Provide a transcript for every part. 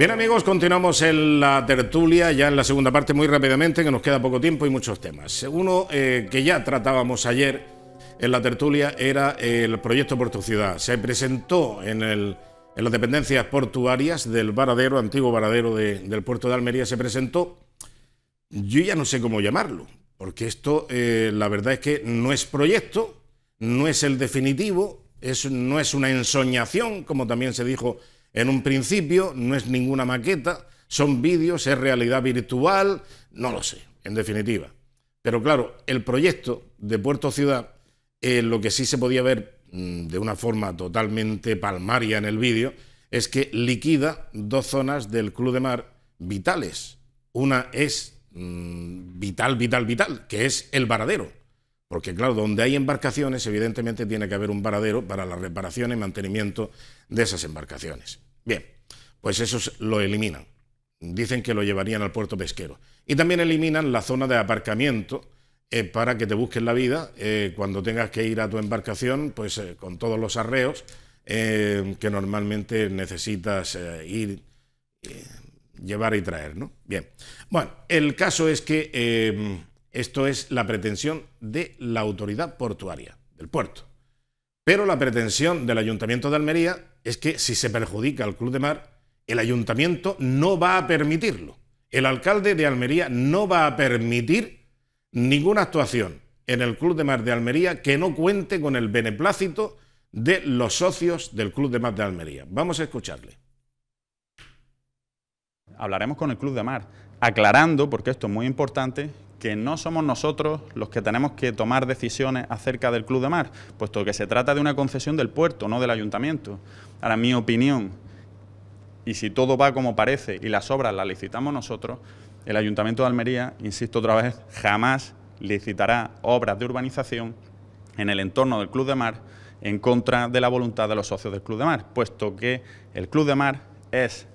Bien amigos, continuamos en la tertulia, ya en la segunda parte muy rápidamente, que nos queda poco tiempo y muchos temas. Uno eh, que ya tratábamos ayer en la tertulia era el proyecto Puerto Ciudad. Se presentó en, las dependencias portuarias del varadero, antiguo varadero del puerto de Almería, se presentó, yo ya no sé cómo llamarlo, porque esto eh, la verdad es que no es proyecto, no es el definitivo, no es una ensoñación, como también se dijo en un principio no es ninguna maqueta, son vídeos, es realidad virtual, no lo sé, en definitiva. Pero claro, el proyecto de Puerto Ciudad, eh, lo que sí se podía ver mm, de una forma totalmente palmaria en el vídeo, es que liquida dos zonas del Club de Mar vitales. Una es mm, vital, vital, vital, que es el varadero. Porque claro, donde hay embarcaciones, evidentemente tiene que haber un varadero para la reparación y mantenimiento de esas embarcaciones. Bien, pues esos lo eliminan. Dicen que lo llevarían al puerto pesquero. Y también eliminan la zona de aparcamiento eh, para que te busquen la vida eh, cuando tengas que ir a tu embarcación, pues eh, con todos los arreos que normalmente necesitas ir, llevar y traer, ¿no? Bien. Bueno, el caso es que esto es la pretensión de la autoridad portuaria, del puerto. Pero la pretensión del Ayuntamiento de Almería es que si se perjudica al Club de Mar, el ayuntamiento no va a permitirlo. El alcalde de Almería no va a permitir ninguna actuación en el Club de Mar de Almería que no cuente con el beneplácito de los socios del Club de Mar de Almería. Vamos a escucharle. Hablaremos con el Club de Mar, aclarando, porque esto es muy importante, que no somos nosotros los que tenemos que tomar decisiones acerca del Club de Mar, puesto que se trata de una concesión del puerto, no del ayuntamiento. Ahora, mi opinión, y si todo va como parece y las obras las licitamos nosotros, el Ayuntamiento de Almería, insisto otra vez, jamás licitará obras de urbanización en el entorno del Club de Mar en contra de la voluntad de los socios del Club de Mar, puesto que el Club de Mar es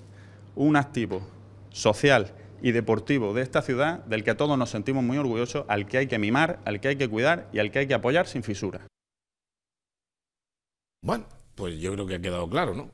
un activo social y deportivo de esta ciudad del que todos nos sentimos muy orgullosos, al que hay que mimar, al que hay que cuidar y al que hay que apoyar sin fisuras. Bueno, pues yo creo que ha quedado claro, ¿no?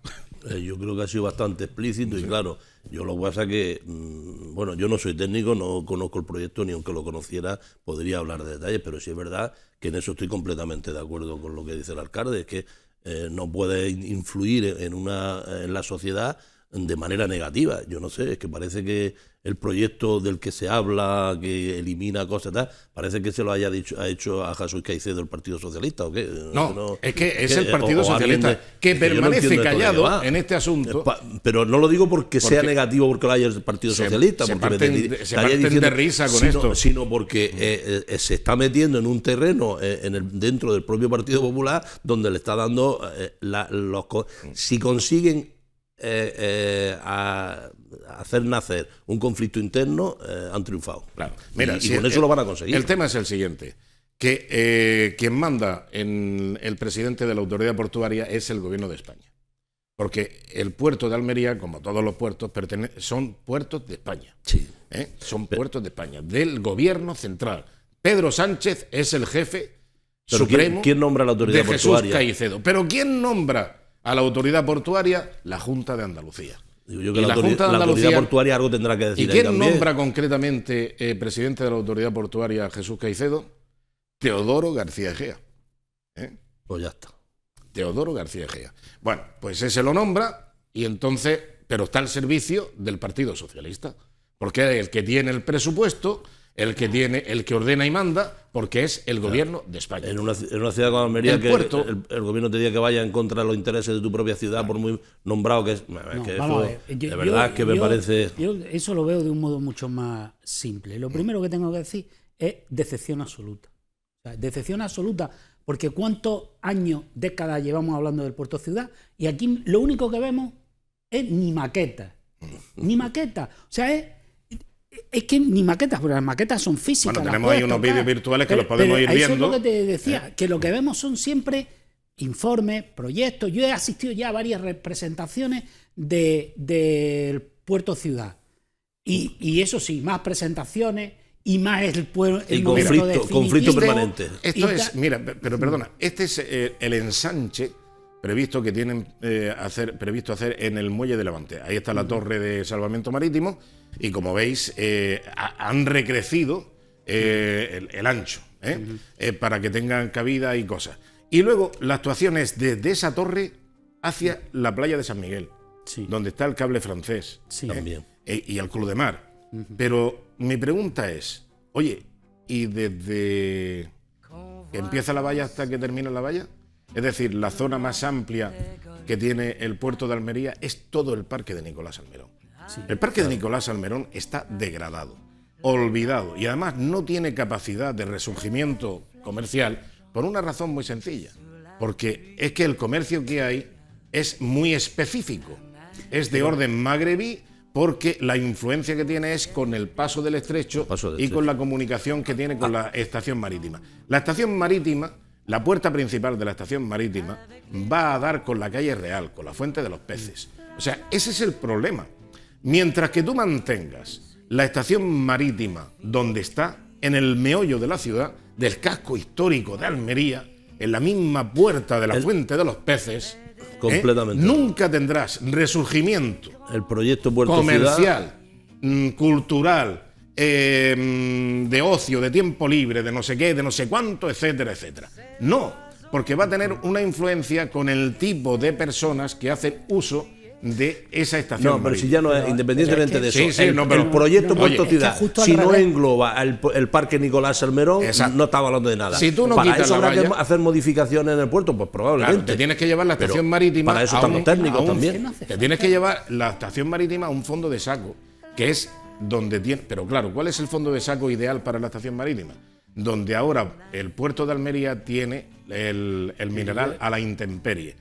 Eh, yo creo que ha sido bastante explícito y claro, yo lo que pasa que, mm, bueno, yo no soy técnico, no conozco el proyecto, ni aunque lo conociera podría hablar de detalles, pero sí es verdad que en eso estoy completamente de acuerdo con lo que dice el alcalde, es que eh, no puede influir en, una, en la sociedad de manera negativa. Yo no sé, es que parece que el proyecto del que se habla, que elimina cosas parece que se lo haya dicho, ha hecho a Jesús Caicedo del Partido Socialista o qué. No, es que es, el Partido Socialista que permanece callado en este asunto. Pero no lo digo porque, sea negativo porque lo haya el Partido Socialista, porque se de risa con esto, sino porque eh, eh, se está metiendo en un terreno eh, en el, dentro del propio Partido Popular donde le está dando los si consiguen eh, eh, a hacer nacer un conflicto interno, eh, han triunfado. y, con eso lo van a conseguir. El tema es el siguiente. Que quien manda en el presidente de la autoridad portuaria es el gobierno de España. Porque el puerto de Almería, como todos los puertos, son puertos de España. Sí. Son puertos de España, del gobierno central. Pedro Sánchez es el jefe supremo ¿quién, nombra la autoridad de portuaria? Jesús Caicedo. Pero ¿quién nombra a la autoridad portuaria la Junta de Andalucía. y la, Junta de Andalucía, portuaria algo tendrá que decir. ¿Y quién nombra concretamente eh, presidente de la autoridad portuaria Jesús Caicedo? Teodoro García Egea. ¿eh? Pues ya está. Teodoro García Egea. Bueno, pues ese lo nombra y entonces, pero está al servicio del Partido Socialista, porque es el que tiene el presupuesto el que tiene, el que ordena y manda, porque es el gobierno de España. En una, ciudad como Almería, el que el, gobierno te que vaya en contra de los intereses de tu propia ciudad, por muy nombrado que es. de verdad es que me parece. Yo eso lo veo de un modo mucho más simple. Lo primero que tengo que decir es decepción absoluta. decepción absoluta, porque cuántos años, décadas llevamos hablando del puerto ciudad y aquí lo único que vemos es ni maqueta. Mm. Ni maqueta. O sea, es es que ni maquetas, porque las maquetas son físicas. Bueno, tenemos ahí unos vídeos virtuales que los podemos ir viendo. Eso es lo que te decía, eh. que lo que vemos son siempre informes, proyectos. Yo he asistido ya a varias representaciones del Puerto Ciudad. Y, eso sí, más presentaciones y más el pueblo. El conflicto, conflicto permanente. Esto es, mira, pero perdona, este es eh, el ensanche previsto que tienen eh, hacer, previsto hacer en el muelle de Levante. Ahí está la torre de salvamento marítimo y como veis eh, han recrecido eh, el, ancho para que tengan cabida y cosas. Y luego la actuación es desde esa torre hacia la playa de San Miguel, donde está el cable francés también. y el Club de Mar. Pero mi pregunta es, oye, ¿y desde empieza la valla hasta que termina la valla? Es decir, la zona más amplia que tiene el puerto de Almería es todo el parque de Nicolás Almerón. el parque de Nicolás Almerón está degradado, olvidado y además no tiene capacidad de resurgimiento comercial por una razón muy sencilla, porque es que el comercio que hay es muy específico, es de orden magrebí porque la influencia que tiene es con el paso del estrecho, y con la comunicación que tiene con ah. la estación marítima. La estación marítima la puerta principal de la estación marítima va a dar con la calle Real, con la fuente de los peces. O sea, ese es el problema. Mientras que tú mantengas la estación marítima donde está, en el meollo de la ciudad, del casco histórico de Almería, en la misma puerta de la fuente de los peces, ¿eh? completamente. nunca tendrás resurgimiento el proyecto Puerto comercial, mm, cultural, Em, de ocio, de tiempo libre, de no sé qué, de no sé cuánto, etcétera, etcétera. No, porque va a tener una influencia con el tipo de personas que hacen uso de esa estación. No, pero si ya no es, independientemente de eso, el, proyecto Puerto Ciudad, si no engloba el, parque Nicolás Almerón, no está hablando de nada. Si tú no para eso habrá que hacer modificaciones en el puerto, pues probablemente. te tienes que llevar la estación marítima. Para eso están los técnicos también. Te tienes que llevar la estación marítima a un fondo de saco, que es donde tiene... Pero claro, ¿cuál es el fondo de saco ideal para la estación marítima? Donde ahora el puerto de Almería tiene el, el mineral a la intemperie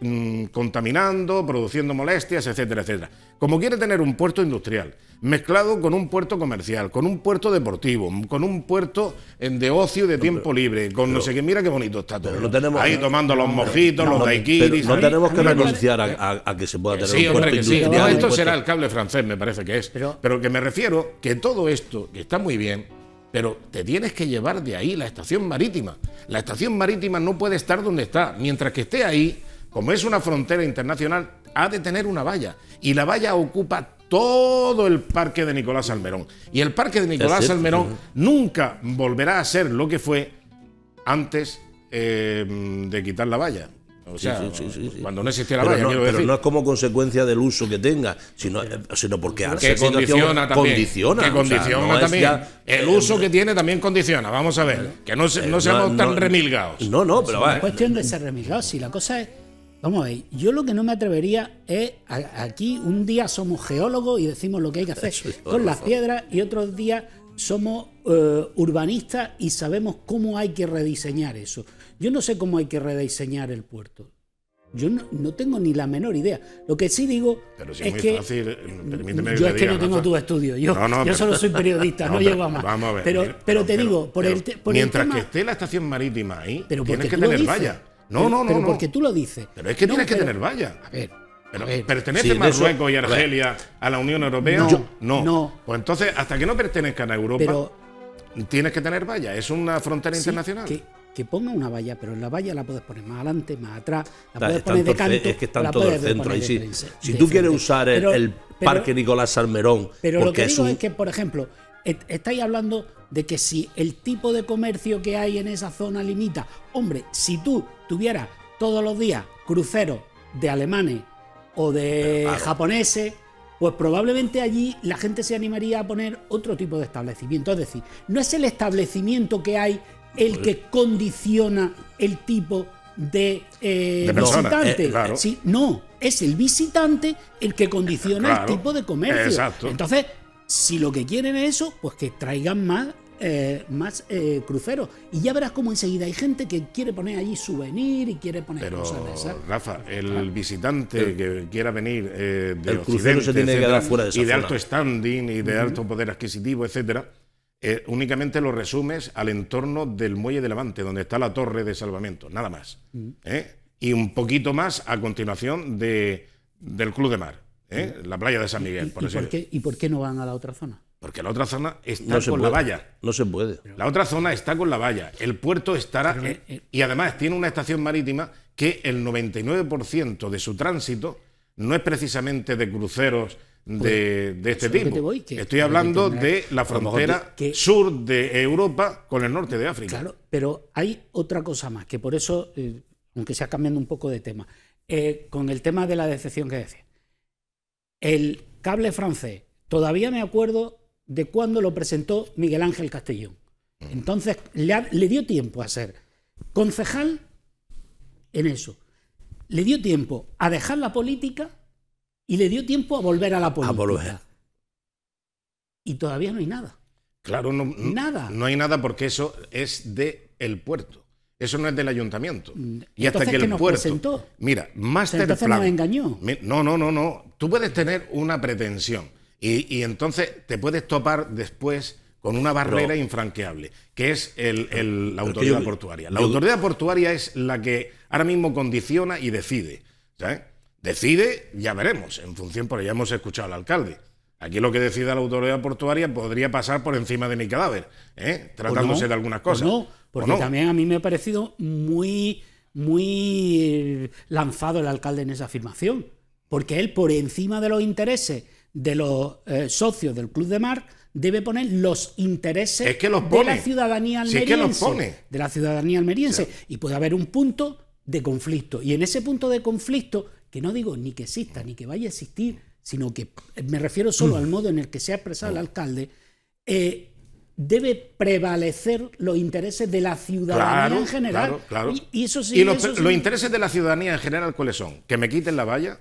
Mm, contaminando, produciendo molestias, etcétera, etcétera. Como quiere tener un puerto industrial, mezclado con un puerto comercial, con un puerto deportivo, con un puerto eh, de ocio de tiempo libre, con no sé qué, mira qué bonito está todo. Lo tenemos, Ahí tomando los mojitos, los daiquiris. No tenemos que renunciar a, que se pueda tener un puerto industrial. esto será el cable francés, me parece que es. Pero, pero que me refiero que todo esto, que está muy bien, pero te tienes que llevar de ahí la estación marítima. La estación marítima no puede estar donde está. Mientras que esté ahí, como es una frontera internacional, ha de tener una valla. Y la valla ocupa todo el parque de Nicolás Almerón. Y el parque de Nicolás Almerón nunca volverá a ser lo que fue antes eh, de quitar la valla. O sea, cuando no existía la valla. pero no es como consecuencia del uso que tenga, sino, eh, sino porque ahora que condiciona también. el uso que tiene también condiciona. Vamos a ver. Que no, eh, seamos tan remilgados. No, no, pero es cuestión de ser remilgados. Si la cosa es Vamos a ver, yo lo que no me atrevería es, aquí un día somos geólogos y decimos lo que hay que hacer con las piedras y otros días somos eh, urbanistas y sabemos cómo hay que rediseñar eso. Yo no sé cómo hay que rediseñar el puerto. Yo no, tengo ni la menor idea. Lo que sí digo es, que fácil, permíteme yo es que no tengo tu estudio, Yo, solo soy periodista, no, llego a más. Vamos a ver, pero, te digo, por mientras que esté la estación marítima ahí, pero tienes que tener no, no, no. porque tú lo dices. Pero es que tienes que tener valla. A ver. Pero, ¿Pertenece Marruecos y Argelia a, la Unión Europea? No, no. Pues entonces, hasta que no pertenezcan a Europa, tienes que tener valla. Es una frontera internacional. Que, ponga una valla, pero en la valla la puedes poner más adelante, más atrás, la puedes poner de canto, es que están todo el centro. Ahí sí. si tú quieres usar el, Parque Nicolás Salmerón, pero lo que digo es que, por ejemplo, estáis hablando de que si el tipo de comercio que hay en esa zona limita, hombre, si tú tuvieras todos los días cruceros de alemanes o de japoneses, pues probablemente allí la gente se animaría a poner otro tipo de establecimiento. Es decir, no es el establecimiento que hay el que condiciona el tipo de, eh, visitante. Eh, no, es el visitante el que condiciona el tipo de comercio. Exacto. Entonces, si lo que quieren es eso, pues que traigan más, eh, más eh, cruceros. Y ya verás cómo enseguida hay gente que quiere poner allí souvenir y quiere poner Pero, cosas de esas. Rafa, el visitante que quiera venir eh, del crucero se tiene que fuera de Y de alto standing y de alto poder adquisitivo, etcétera. únicamente lo resumes al entorno del muelle de Levante, donde está la torre de salvamento, nada más. Y un poquito más a continuación de, del Club de Mar. ¿eh? la playa de San Miguel, por, ¿Y, por qué, ¿Y por qué no van a la otra zona? Porque la otra zona está con la valla. No se puede. La otra zona está con la valla. El puerto estará. Eh, y además tiene una estación marítima que el 99% de su tránsito no es precisamente de cruceros de, pues, de este tipo. voy, Estoy hablando de la frontera sur de Europa con el norte de África. Claro, pero hay otra cosa más, que por eso, eh, aunque sea cambiando un poco de tema, con el tema de la decepción que decía. El cable francés, todavía me acuerdo de cuando lo presentó Miguel Ángel Castellón. Entonces le, dio tiempo a ser concejal en eso. Le dio tiempo a dejar la política y le dio tiempo a volver a la política. Y todavía no hay nada. Claro, no, nada. No hay nada porque eso es de el puerto. Eso no es del ayuntamiento. Mm, y hasta que el puerto. Mira, más Entonces engañó. No, no, no, no. Tú puedes tener una pretensión y, entonces te puedes topar después con una barrera infranqueable, que es el, la autoridad portuaria. La autoridad portuaria es la que ahora mismo condiciona y decide. Decide, ya veremos, en función, porque ya hemos escuchado al alcalde. Aquí lo que decida la autoridad portuaria podría pasar por encima de mi cadáver, ¿eh? tratándose de algunas cosas. No. Porque también a mí me ha parecido muy, muy eh, lanzado el alcalde en esa afirmación. Porque él, por encima de los intereses de los eh, socios del Club de Mar, debe poner los intereses de la ciudadanía almeriense. De la ciudadanía almeriense. Y puede haber un punto de conflicto. Y en ese punto de conflicto, que no digo ni que exista ni que vaya a existir, sino que me refiero solo mm. al modo en el que se ha expresado el alcalde, eh, debe prevalecer los intereses de la ciudadanía en general. Y, sí, los, intereses de la ciudadanía en general cuáles son? Que me quiten la valla,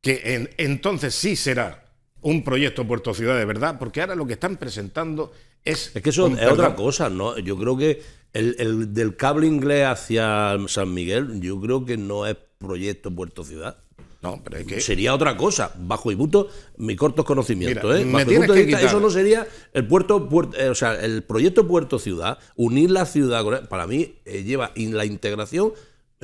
que entonces sí será un proyecto Puerto Ciudad de verdad, porque ahora lo que están presentando es... Es que eso es otra cosa, ¿no? Yo creo que el del cable inglés hacia San Miguel, yo creo que no es proyecto Puerto Ciudad. No, pero es que... Sería otra cosa, bajo mi punto, cortos mi corto conocimiento ¿eh? eso no sería el puerto, eh, o sea, el proyecto Puerto Ciudad, unir la ciudad, para mí eh, lleva la integración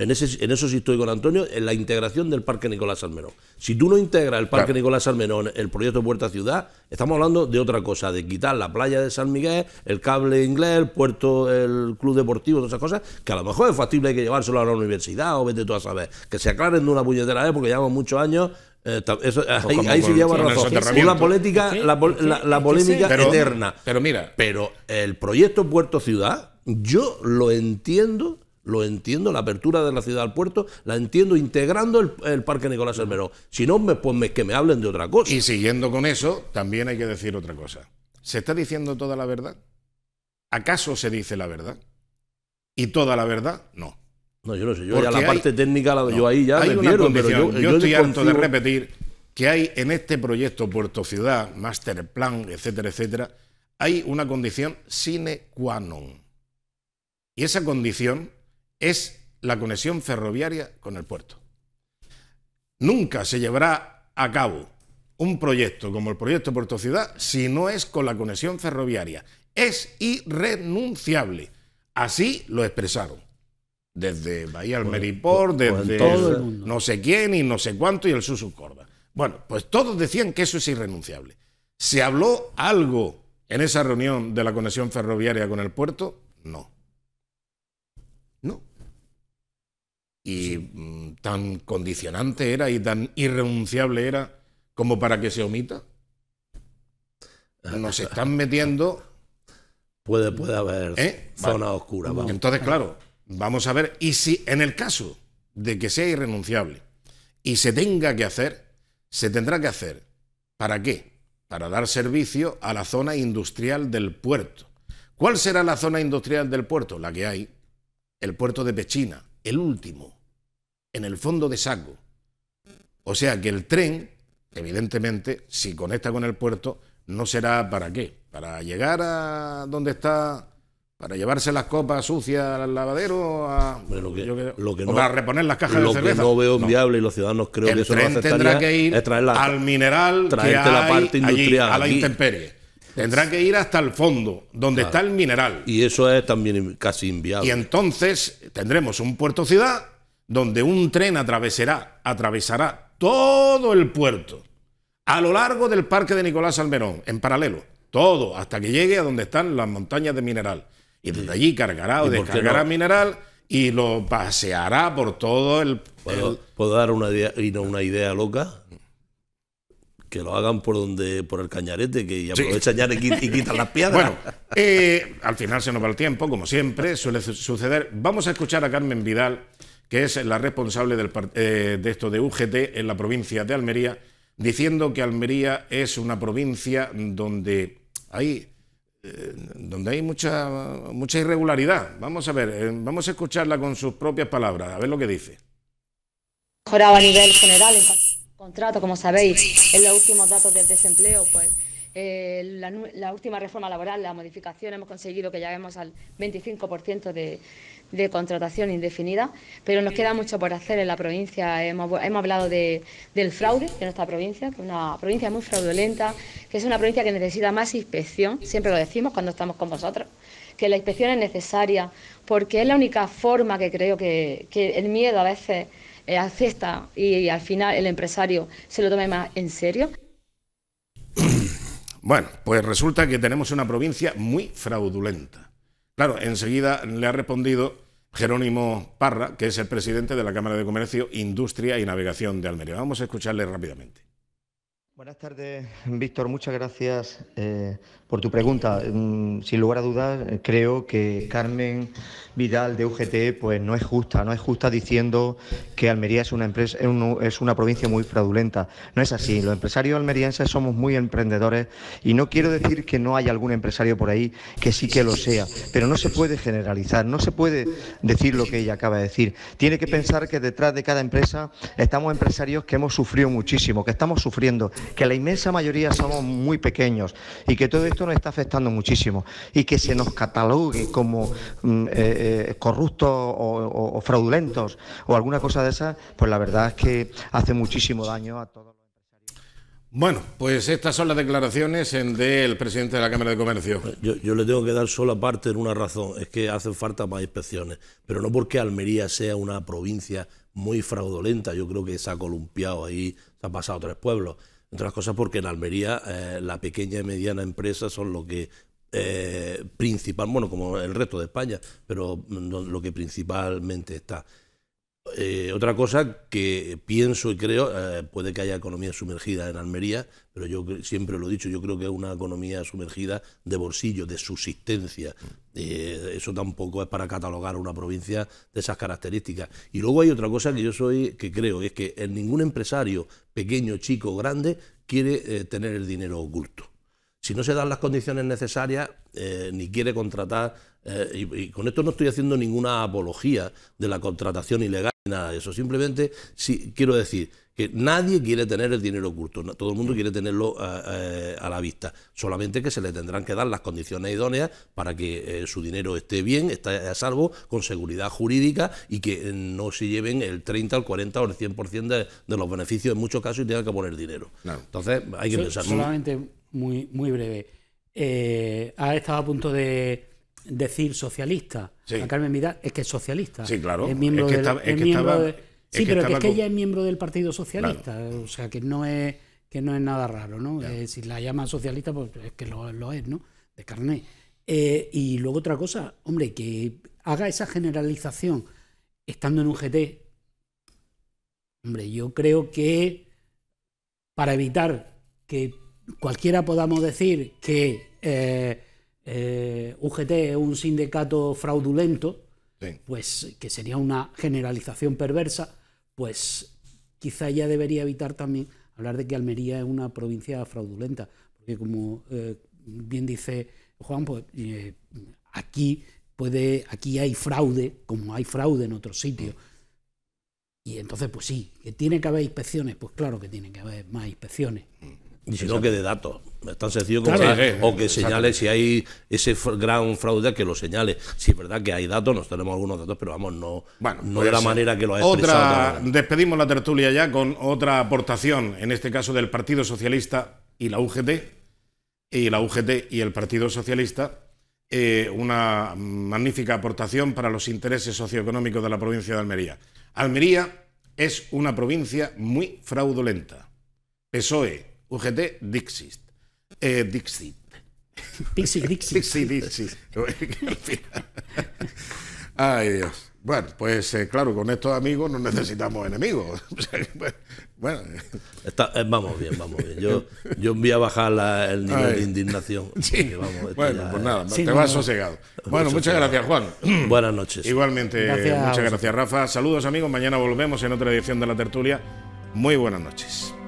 en, eso sí estoy con Antonio, en la integración del Parque Nicolás Almenó. Si tú no integras el Parque Nicolás Almenó en el proyecto Puerta Ciudad, estamos hablando de otra cosa, de quitar la playa de San Miguel, el cable inglés, el puerto, el club deportivo, todas esas cosas, que a lo mejor es factible hay que llevárselo a la universidad o vete tú a saber. Que se aclaren de una puñetera porque llevamos muchos años eh, pues ahí, sí lleva razón. La política, la, polémica eterna. Pero mira. Pero el proyecto Puerto Ciudad, yo lo entiendo lo entiendo, la apertura de la ciudad al puerto, la entiendo integrando el, Parque Nicolás Hermero. Si no, me, pues que me hablen de otra cosa. Y siguiendo con eso, también hay que decir otra cosa. ¿Se está diciendo toda la verdad? ¿Acaso se dice la verdad? ¿Y toda la verdad? No. No, yo no sé, yo ya la parte técnica, la, yo ahí ya yo, yo estoy harto de repetir que hay en este proyecto Puerto Ciudad, Master Plan, etcétera, etcétera, hay una condición sine qua non. Y esa condición es la conexión ferroviaria con el puerto. Nunca se llevará a cabo un proyecto como el proyecto Puerto Ciudad si no es con la conexión ferroviaria. Es irrenunciable. Así lo expresaron. Desde Bahía pues, Meriport, pues, pues, desde no sé quién y no sé cuánto y el Susus Corda. Bueno, pues todos decían que eso es irrenunciable. ¿Se habló algo en esa reunión de la conexión ferroviaria con el puerto? No. y mm, tan condicionante era y tan irrenunciable era como para que se omita. Nos están metiendo. Puede, puede haber ¿Eh? zona oscura. Vamos. Entonces, claro, vamos a ver. Y si en el caso de que sea irrenunciable y se tenga que hacer, se tendrá que hacer. ¿Para qué? Para dar servicio a la zona industrial del puerto. ¿Cuál será la zona industrial del puerto? La que hay. El puerto de Pechina el último, en el fondo de saco. O sea que el tren, evidentemente, si conecta con el puerto, no será para qué, para llegar a donde está, para llevarse las copas sucias al lavadero, a, lo que, para reponer las cajas de cerveza. Lo que no veo viable, y los ciudadanos creo que eso no tendrá que ir al mineral la parte industrial allí, a la intemperie. Tendrá que ir hasta el fondo, donde está el mineral. Y eso es también casi inviable. Y entonces tendremos un puerto ciudad donde un tren atravesará, atravesará todo el puerto, a lo largo del parque de Nicolás Almerón, en paralelo, todo, hasta que llegue a donde están las montañas de mineral. Y desde allí cargará o descargará mineral y lo paseará por todo el... ¿Puedo, ¿puedo dar una idea, una idea loca? que lo hagan por donde por el cañarete que aprovechan ya y, quitan las piedras. Bueno, eh, al final se nos va el tiempo, como siempre suele suceder. Vamos a escuchar a Carmen Vidal, que es la responsable del, eh, de esto de UGT en la provincia de Almería, diciendo que Almería es una provincia donde hay eh, donde hay mucha mucha irregularidad. Vamos a ver, vamos a escucharla con sus propias palabras, a ver lo que dice. Mejorado a nivel general en Contrato, como sabéis, en los últimos datos del desempleo, pues eh, la, última reforma laboral, la modificación, hemos conseguido que lleguemos al 25% de, contratación indefinida, pero nos queda mucho por hacer en la provincia. Hemos, hablado del fraude en nuestra provincia, que es una provincia muy fraudulenta, que es una provincia que necesita más inspección, siempre lo decimos cuando estamos con vosotros, que la inspección es necesaria, porque es la única forma que creo que el miedo a veces eh, acepta y al final el empresario se lo tome más en serio? Bueno, pues resulta que tenemos una provincia muy fraudulenta. Claro, enseguida le ha respondido Jerónimo Parra, que es el presidente de la Cámara de Comercio, Industria y Navegación de Almería. Vamos a escucharle rápidamente. Buenas tardes, Víctor. Muchas gracias eh, por tu pregunta. Mm, sin lugar a dudas, eh, creo que Carmen Vidal de UGT pues no es justa, no es justa diciendo que Almería es una empresa es una provincia muy fraudulenta. No es así. Los empresarios almerienses somos muy emprendedores y no quiero decir que no haya algún empresario por ahí que sí que lo sea, pero no se puede generalizar, no se puede decir lo que ella acaba de decir. Tiene que pensar que detrás de cada empresa estamos empresarios que hemos sufrido muchísimo, que estamos sufriendo, que la inmensa mayoría somos muy pequeños y que todo esto esto nos está afectando muchísimo y que se nos catalogue como mm, eh, eh, corruptos o, fraudulentos o alguna cosa de esa pues la verdad es que hace muchísimo daño a todos. los Bueno, pues estas son las declaraciones del presidente de la Cámara de Comercio. Yo, yo, le tengo que dar solo parte en una razón, es que hacen falta más inspecciones, pero no porque Almería sea una provincia muy fraudulenta, yo creo que se ha columpiado ahí, se ha pasado tres pueblos, entre las cosas porque en Almería eh, la pequeña y mediana empresa son lo que eh, principal, bueno, como el resto de España, pero mm, lo que principalmente está. Eh, otra cosa que pienso y creo, eh, puede que haya economía sumergida en Almería, pero yo siempre lo he dicho, yo creo que es una economía sumergida de bolsillo, de subsistencia. Eh, eso tampoco es para catalogar una provincia de esas características. Y luego hay otra cosa que yo soy, que creo, es que ningún empresario, pequeño, chico, grande, quiere tener el dinero oculto. Si no se dan las condiciones necesarias, ni quiere contratar eh, y, con esto no estoy haciendo ninguna apología de la contratación ilegal ni nada de eso. Simplemente sí, quiero decir que nadie quiere tener el dinero oculto, todo el mundo quiere tenerlo eh, eh, a la vista. Solamente que se le tendrán que dar las condiciones idóneas para que su dinero esté bien, esté a salvo, con seguridad jurídica y que no se lleven el 30, el 40 o el 100% de, los beneficios en muchos casos y tengan que poner dinero. Entonces hay que pensar. Solamente muy, muy breve. ha estado a punto de decir socialista a Carmen Vidal es que es socialista. Sí, claro. Es miembro que ella es miembro del Partido Socialista, o sea, que no es que no es nada raro, ¿no? Eh, si la llama socialista, pues es que lo, es, ¿no? De carné. Eh, y luego otra cosa, hombre, que haga esa generalización estando en un GT, hombre, yo creo que para evitar que cualquiera podamos decir que eh, eh, UGT es un sindicato fraudulento, pues que sería una generalización perversa, pues quizá ya debería evitar también hablar de que Almería es una provincia fraudulenta, porque como eh, bien dice Juan, pues eh, aquí puede, aquí hay fraude, como hay fraude en otros sitios. Y entonces, pues sí, que tiene que haber inspecciones, pues claro que tiene que haber más inspecciones. Mm sino que de datos. Es tan sencillo como que, o que señale si hay ese gran fraude que lo señale. Si es verdad que hay datos, nos tenemos algunos datos, pero vamos, no, bueno, no pues de la manera que lo ha expresado. Otra, despedimos la tertulia ya con otra aportación, en este caso del Partido Socialista y la UGT, y la UGT y el Partido Socialista, eh, una magnífica aportación para los intereses socioeconómicos de la provincia de Almería. Almería es una provincia muy fraudulenta. PSOE, UGT eh, Dixit. Dixit. Dixit, Dixit. Dixit, Ay, Dios. Bueno, pues eh, claro, con estos amigos no necesitamos enemigos. bueno. Eh, vamos bien, vamos bien. Yo, yo voy a bajar la, el nivel de indignación. Sí. Vamos, bueno, pues nada, te vas sosegado. Bueno, muchas gracias, Juan. Buenas noches. Igualmente, muchas gracias, Rafa. Saludos, amigos. Mañana volvemos en otra edición de La Tertulia. Muy buenas noches.